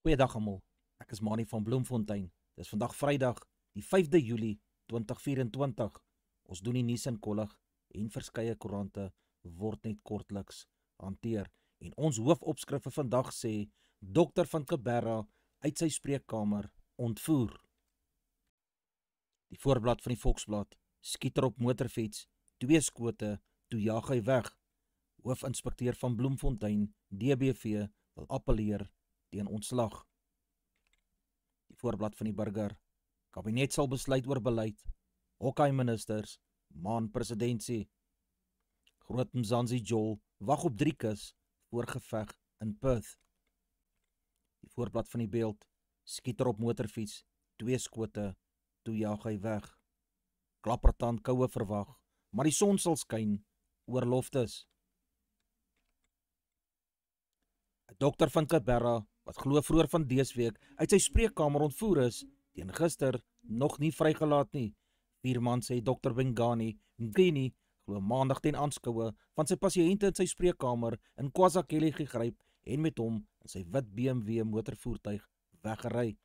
Goeiedag almal. Ek is Mani van Bloemfontein. Dis vandag Vrydag, die 5de Julie 2024. Ons doen die nuus in kollig en verskeie koerante word net kortliks hanteer en ons hoofopskrifte vandag sê dokter van Kaberra uit sy spreekkamer ontvoer. Die voorblad van die Volksblad skieter op motorfiets, twee skote, toe jag hy weg. Hoofinspekteur van Bloemfontein DBV wil appeleer teen ontslag. Die voorblad van die burger. Kabinet sal besluit oor beleid. Hokkie ministers maan presidentsie. Groot Mzansi Joel wag op drie kus voor geveg in Perth. Die voorblad van die beeld. Skieter op motorfiets, twee skote, toe jag hy weg. Klappertand koue verwag, maar die son sal skyn oor loftes. 'n Dokter van Kibera wat glo vroeër van dese week uit sy spreekkamer ontvoer is, teen gister nog nie vrygelaat nie. Vier man sê dokter Bengani Ngini glo maandag ten aanskoue van sy pasiënte in sy spreekkamer in KwaZulu-Natal gegryp en met hom in sy wit BMW motorvoertuig weggery.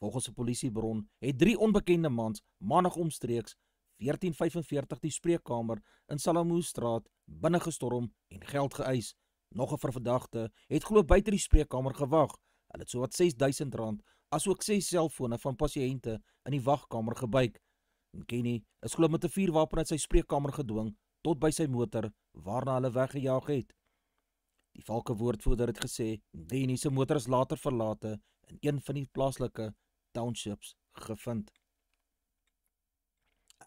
Volgens 'n polisiebron het drie onbekende mans maandag omstreeks 14:45 die spreekkamer in Salamoostraat binnegestorm en geld geëis. Nog 'n verdagte het glo buite die spreekkamer gewag. Hulle het sowat R6000 asook ses selfone van pasiënte in die wagkamer gebuig. En Kenny is glo met 'n vuurwapen uit sy spreekkamer gedwing tot by sy motor waarna hulle weggejaag het. Die valke woordvoerder het gesê Kenny se motor is later verlate in een van die plaaslike townships gevind.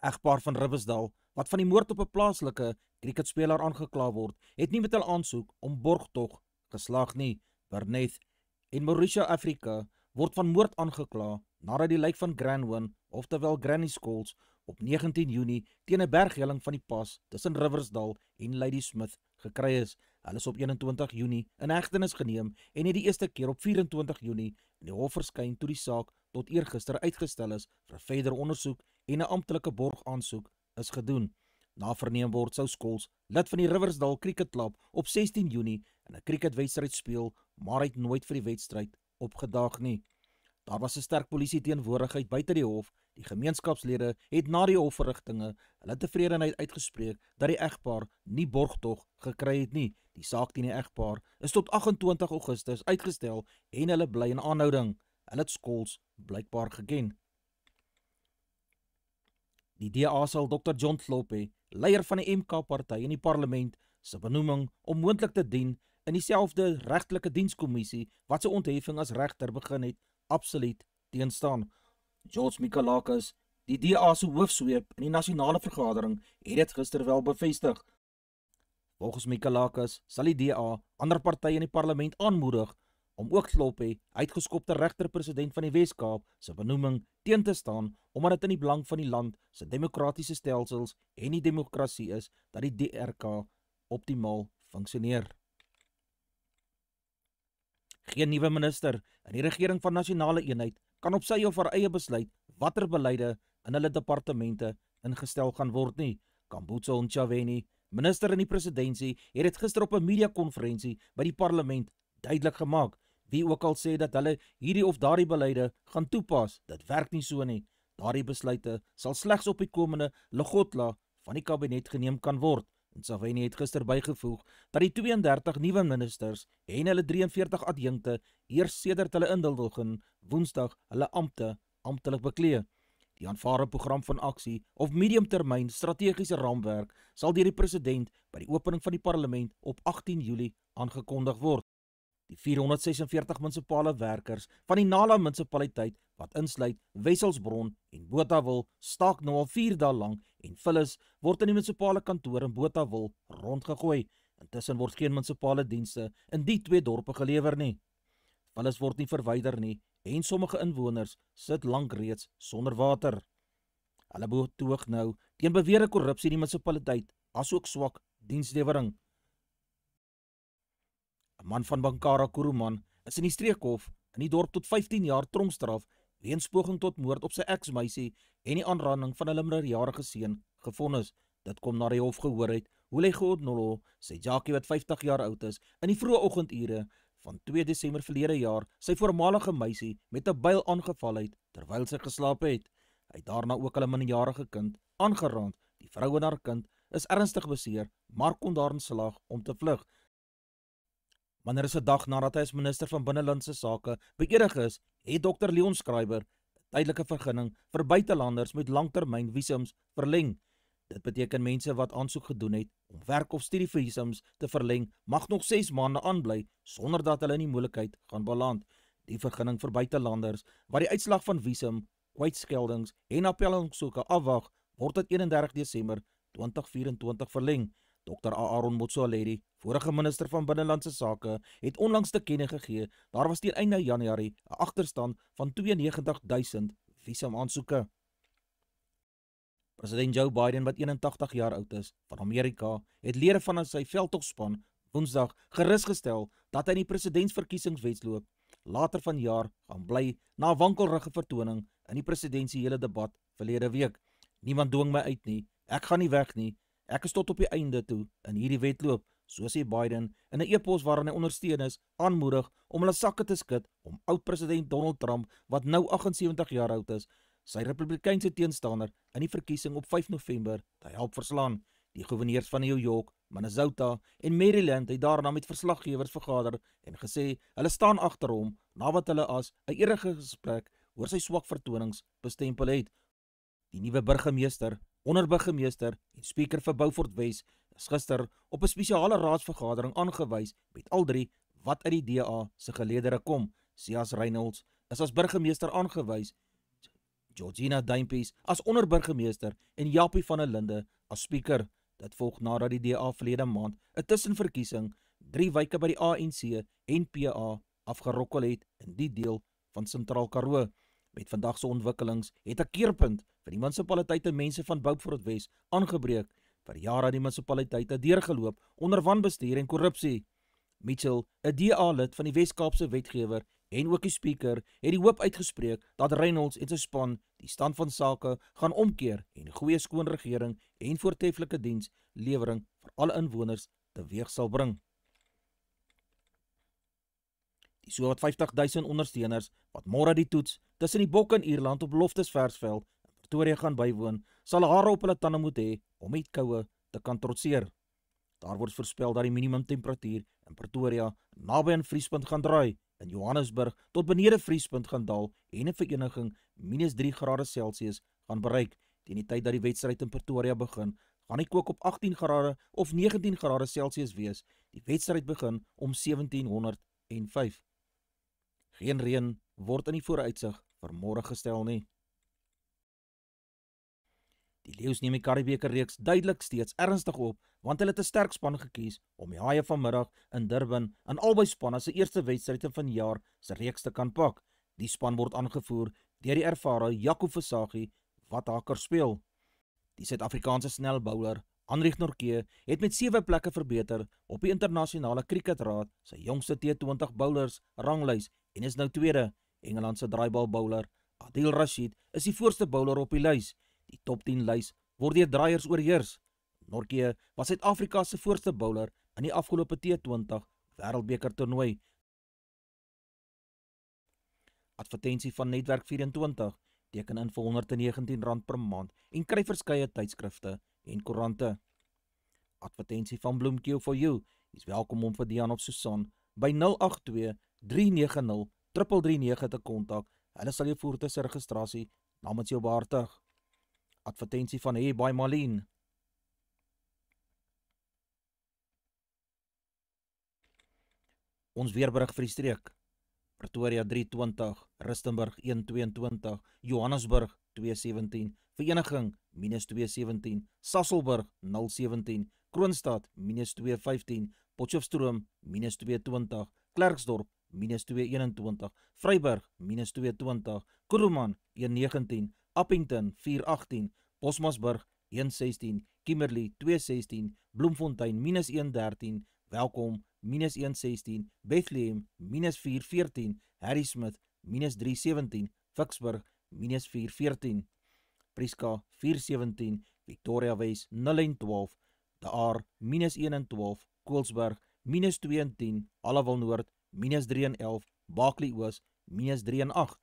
Egpaar van Ribbesdal wat van die moord op 'n plaaslike cricketspeler aangekla word, het nie met hul aansoek om borgtog geslaag nie. Bernet en Marusha Afrika word van moord aangekla nadat die lijk van Granwin, oftewel Granny Skulls, op 19 Junie teen 'n berghelling van die pas tussen Riversdal en Lady Smith gekry is. Hulle is op 21 Junie in hegtenis geneem en het die eerste keer op 24 Junie in die hof verskyn toe die saak tot eergister uitgestel is vir verder ondersoek en 'n amptelike borg aansoek is gedoen. Na verneem word sou Skols lid van die Riversdal Cricket Club op 16 Junie in 'n cricketwedstryd speel, maar hy het nooit vir die wedstryd opgedaag nie. Daar was 'n sterk polisie teenwoordigheid buite die hof. Die gemeenskapslede het na die hofverrigtinge hulle tevredenheid uitgespreek dat die egpaar nie borgtog gekry het nie. Die saak teen die egpaar is tot 28 Augustus uitgestel en hulle bly in aanhouding. Hulle het skools blykbaar geken. Die DA sal Dr. John Klopp leier van die MK-party in die parlement se benoeming om moontlik te dien in dieselfde regtelike dienskommissie wat sy ontheffing as regter begin het, absoluut teenstaan. George Mikalakis, die DA se hoofsweep in die nasionale vergadering, het dit gister wel bevestig. Volgens Mikalakis sal die DA ander partye in die parlement aanmoedig om ook Sloppy, uitgeskopte regter-president van die Wes-Kaap, se benoeming teen te staan omdat dit in die belang van die land se demokratiese stelsels en die demokrasie is dat die DRK optimaal funksioneer. Geen nuwe minister in die regering van nasionale eenheid kan op sy of haar eie besluit watter beleide in hulle departemente ingestel gaan word nie. Kambuzo Onchaveni, minister in die presidentskap, het dit gister op 'n media-konferensie by die parlement duidelik gemaak. Wie ook al sê dat hulle hierdie of daardie beleide gaan toepas, dit werk nie so nie. Daardie besluite sal slegs op die komende Legotla van die kabinet geneem kan word. En Savini het gister bygevoeg dat die 32 nuwe ministers en hulle 43 adjunkte eers sedert hulle indeldoging Woensdag hulle ampte amptelik beklee. Die aanvaarde program van aksie of mediumtermyn strategiese raamwerk sal deur die president by die opening van die parlement op 18 Julie aangekondig word. Die 446 munisipale werkers van die Nala munisipaliteit wat insluit Wesselsbron en Botawil staak nou al 4 dae lank en Phyllis word in die munisipale kantoor in Botawil rondgegooi. Intussen word geen munisipale dienste in die twee dorpe gelewer nie. Phyllis word nie verwyder nie en sommige inwoners sit lank reeds sonder water. Hulle betoog nou teen beweerde korrupsie in die munisipaliteit, asook swak dienslewering. 'n man van Bankara Kuruman, is in die streekhof in die dorp tot 15 jaar tronkstraf weens poging tot moord op sy eksmeisie en die aanranding van 'n minderjarige seun gefonnis. Dit kom na die hof gehoor het hoe hy God Nollo, sy Jackie wat 50 jaar oud is, in die vroeë oggendure van 2 Desember verlede jaar sy voormalige meisie met 'n byl aangeval het terwyl sy geslaap het. Hy het daarna ook hulle minderjarige kind aangeraak. Die vrou en haar kind is ernstig beseer, maar kon daarin slaag om te vlug. Wanneer is 'n dag nadat hy as minister van binnelandse sake beëdig is, het Dr Leon Skryber 'n tydelike vergunning vir buitelanders met langtermynvisums verleng. Dit beteken mense wat aansoek gedoen het om werk of studievisums te verleng, mag nog 6 maande aanbly sonder dat hulle in die moeilikheid gaan beland. Die vergunning vir buitelanders wat die uitslag van visum, kwytskeldings en appelaansoeke afwag, word tot 31 Desember 2024 verleng. Dr Aaron Motsoaledi Vorige minister van Binnelandse Sake het onlangs te kenne gegee, daar was teen einde januarie 'n agterstand van 92000 visumaansoeke. President Joe Biden wat 81 jaar oud is van Amerika, het lede van sy veldtogspan Woensdag gerusgestel dat hy in die presidentsverkiesingswetloop later vanjaar gaan bly na wankelrige vertoning in die presidensiële debat verlede week. Niemand dwing my uit nie. Ek gaan nie weg nie. Ek is tot op die einde toe in hierdie wetloop So sê Biden in 'n e-pos waarin hy ondersteuners aanmoedig om hulle sakke te skud om oud-president Donald Trump wat nou 78 jaar oud is, sy Republikeinse teenstander in die verkiesing op 5 November te help verslaan. Die goewerneurs van New York, Minnesota en Maryland het daarna met verslaggewers vergader en gesê hulle staan agter hom nadat hulle as 'n eerige gesprek oor sy swak vertonings bestempel het. Die nuwe burgemeester, onderburgemeester en spreker vir Beaufort West is gister op 'n spesiale raadsvergadering aangewys met al drie wat uit die DA se geleedere kom. Sias Reynolds is as burgemeester aangewys, Georgina Duimpies as onderburgemeester en Japie van der Linde as spreker. Dit volg nadat die DA verlede maand 'n tussenverkiesing drie wyke by die ANC en PA afgerokkel het in die deel van Sentraal Karoo. Met vandag se ontwikkelings het 'n keerpunt vir die munisipaliteite mense van Beaufort Wes aangebreek vir jare aan die munisipaliteite deurgeloop onder wanbestuur en korrupsie. Mitchell, 'n DA-lid van die Wes-Kaapse wetgewer en ook die spreker, het die hoop uitgespreek dat Reynolds en sy span die stand van sake gaan omkeer en goeie skoon regering en voortreffelike dienslewering vir alle inwoners teweeg sal bring. Die so wat 50000 ondersteuners wat môre die toets tussen die Bokke in Ierland op Loftus Versveld in Pretoria gaan bywoon, sal hare op hulle tande moet hê om met koue te kan trotseer. Daar word voorspel dat die minimumtemperatuur in Pretoria naby aan vriespunt gaan draai, in Johannesburg tot benede vriespunt gaan daal en 'n vereniging -3 grade Celsius gaan bereik. Teen die tyd dat die wedstryd in Pretoria begin, gaan die kook op 18 grade of 19 grade Celsius wees. Die wedstryd begin om 17:05. Geen reën word in die vooruitsig vir môre gestel nie. Die Leeu's neem die Karibeker reeks duidelik steeds ernstig op, want hulle het 'n sterk span gekies om die Haie vanmiddag in Durban aan albei spanne se eerste wedstryde van die jaar se reeks te kan pak. Die span word aangevoer deur die ervare Jaco Versaghi wat haker speel. Die Suid-Afrikaanse snel bowler, Andrieg Norkeë, het met 7 plekke verbeter op die internasionale krieketraad se jongste T20 bowlers ranglys en is nou tweede. Engeland se draaibal bowler, Adil Rashid, is die voorste bowler op die lys. Die top 10 lys word deur draaiers oorheers. Norkie was Suid-Afrika se voorste bowler in die afgelope T20 Wêreldbeker toernooi. Advertensie van Netwerk 24 teken in vir R119 per maand en kry verskeie tydskrifte en koerante. Advertensie van Bloemkie for you. Is welkom om vir Dian op Susan by 082 390 3339 te kontak. Hulle sal jou voertuig se registrasie namens jou behartig. Advertensie van Hey by Malien. Ons weerberig vir die streek. Pretoria 320, Rustenburg 122, Johannesburg 217, Vereniging -217, Sasolburg 017, Kroonstad -215, Potchefstroom -220, Klerksdorp -221, Vryburg -220, Kuruman 119 Appington 418, Bosmasburg 116, Kimberley 216, Bloemfontein minus 113, Welkom minus 116, Bethlehem minus 414, Harrismith minus 317, Vicksburg minus 414, Priska 417, Victoria West 0 en 12, Daar minus 1 en 12, Koolsberg minus 2 en 10, Alawal Noord minus 3 en 11, Bakley Oos minus 3 en 8,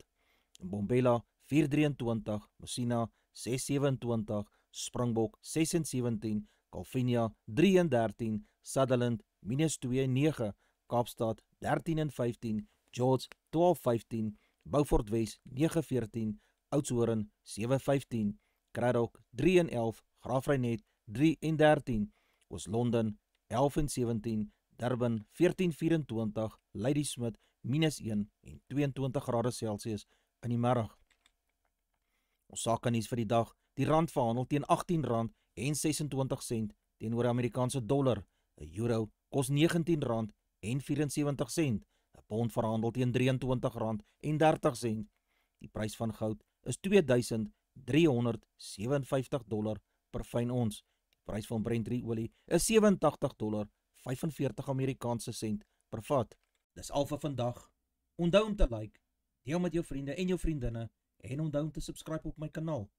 Bombela 423, Messina 627, Springbok 617, Calvinia 313, Sutherland -29, Kaapstad 13 en 15, George 1215, Beaufort Wes 914, Oudtshoorn 715, Kraddock 311, Graafrynet 313, Oos Londen 11 en 17, Durban 1424, Ladysmith -1 en 22 grade Celsius in die middag. Ons sakenies vir die dag, die rand verhandel teen R18.26 teenoor die Amerikaanse dollar. 'n Euro kos R19.74. 'n Pond verhandel teen R23.30. Die prys van goud is $2357 per fyn ons. Die prys van Brent olie is $87.45 Amerikaanse sent per vat. Dis al vir vandag. Onthou om te like, deel met jou vriende en jou vriendinne en onthou om te subscribe op my kanaal.